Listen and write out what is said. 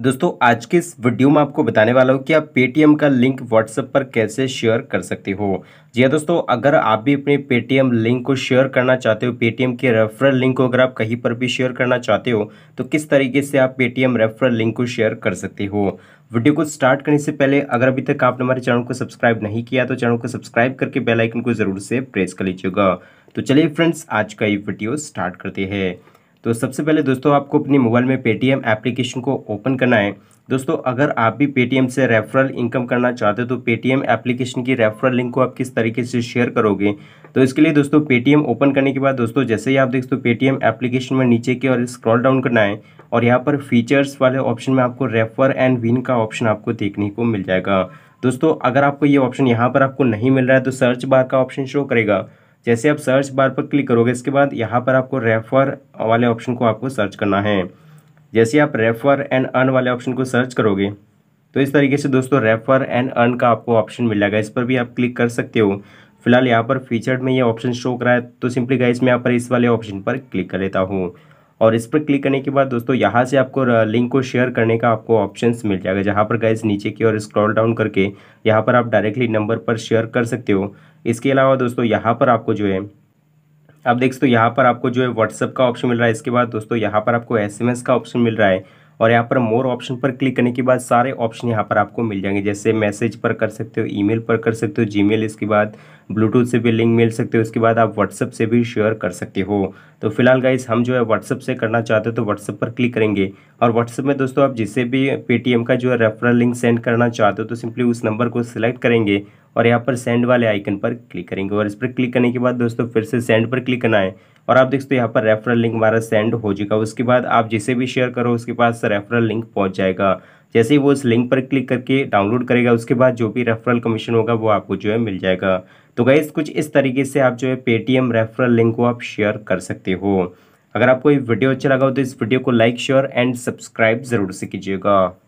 दोस्तों आज के इस वीडियो में आपको बताने वाला हूँ कि आप पेटीएम का लिंक व्हाट्सएप पर कैसे शेयर कर सकते हो जी हाँ दोस्तों अगर आप भी अपने पेटीएम लिंक को शेयर करना चाहते हो पेटीएम के रेफरल लिंक को अगर आप कहीं पर भी शेयर करना चाहते हो तो किस तरीके से आप पेटीएम रेफरल लिंक को शेयर कर सकते हो वीडियो को स्टार्ट करने से पहले अगर अभी तक आपने हमारे चैनल को सब्सक्राइब नहीं किया तो चैनल को सब्सक्राइब करके बेलाइकन को ज़रूर से प्रेस कर लीजिएगा तो चलिए फ्रेंड्स आज का ये वीडियो स्टार्ट करते हैं तो सबसे पहले दोस्तों आपको अपने मोबाइल में पेटीएम एप्लीकेशन को ओपन करना है दोस्तों अगर आप भी पेटीएम से रेफरल इनकम करना चाहते हो तो पेटीएम एप्लीकेशन की रेफरल लिंक को आप किस तरीके से शेयर करोगे तो इसके लिए दोस्तों पेटीएम ओपन करने के बाद दोस्तों जैसे ही आप देखते हो पेटीएम एप्लीकेशन में नीचे की ओर स्क्रॉल डाउन करना है और यहाँ पर फीचर्स वाले ऑप्शन में आपको रेफर एंड विन का ऑप्शन आपको देखने को मिल जाएगा दोस्तों अगर आपको ये ऑप्शन यहाँ पर आपको नहीं मिल रहा है तो सर्च बार का ऑप्शन शो करेगा जैसे आप सर्च बार पर क्लिक करोगे इसके बाद यहाँ पर आपको रेफर वाले ऑप्शन को आपको सर्च करना है जैसे आप रेफर एंड अर्न वाले ऑप्शन को सर्च करोगे तो इस तरीके से दोस्तों रेफर एंड अर्न का आपको ऑप्शन मिल जाएगा इस पर भी आप क्लिक कर सकते हो फिलहाल यहाँ पर फीचर्ड में ये ऑप्शन शो कराए है तो सिंपली गाइस मैं यहाँ पर इस वाले ऑप्शन पर क्लिक कर लेता हूँ और इस पर क्लिक करने के बाद दोस्तों यहाँ से आपको लिंक को शेयर करने का आपको ऑप्शन मिल जाएगा जहाँ पर गाइज नीचे की ओर स्क्रॉल डाउन करके यहाँ पर आप डायरेक्टली नंबर पर शेयर कर सकते हो इसके अलावा दोस्तों यहाँ पर आपको जो है आप देख सकते हो यहाँ पर आपको जो है व्हाट्सअप का ऑप्शन मिल रहा है इसके बाद दोस्तों यहाँ पर आपको एस का ऑप्शन मिल रहा है और यहाँ पर मोर ऑप्शन पर क्लिक करने के बाद सारे ऑप्शन यहाँ पर आपको मिल जाएंगे जैसे मैसेज पर कर सकते हो ईमेल पर कर सकते हो जीमेल इसके बाद ब्लूटूथ से भी लिंक मिल सकते हो उसके बाद आप व्हाट्सअप से भी शेयर कर सकते हो तो फिलहाल गाइस हम जो है व्हाट्सअप से करना चाहते हो तो व्हाट्सअप पर क्लिक करेंगे और व्हाट्सअप में दोस्तों आप जिसे भी पेटीएम का जो है रेफरल लिंक सेंड करना चाहते हो तो सिंपली उस नंबर को सिलेक्ट करेंगे और यहाँ पर सेंड वाले आइकन पर क्लिक करेंगे और इस पर क्लिक करने के बाद दोस्तों फिर से सेंड पर क्लिक करना है और आप देख सकते हो यहाँ पर रेफरल लिंक हमारा सेंड हो जाएगा उसके बाद आप जिसे भी शेयर करो उसके पास रेफरल लिंक पहुँच जाएगा जैसे ही वो उस लिंक पर क्लिक करके डाउनलोड करेगा उसके बाद जो भी रेफरल कमीशन होगा वो आपको जो है मिल जाएगा तो गैस कुछ इस तरीके से आप जो है पेटीएम रेफरल लिंक को आप शेयर कर सकते हो अगर आपको ये वीडियो अच्छा लगा हो तो इस वीडियो को लाइक शेयर एंड सब्सक्राइब ज़रूर से कीजिएगा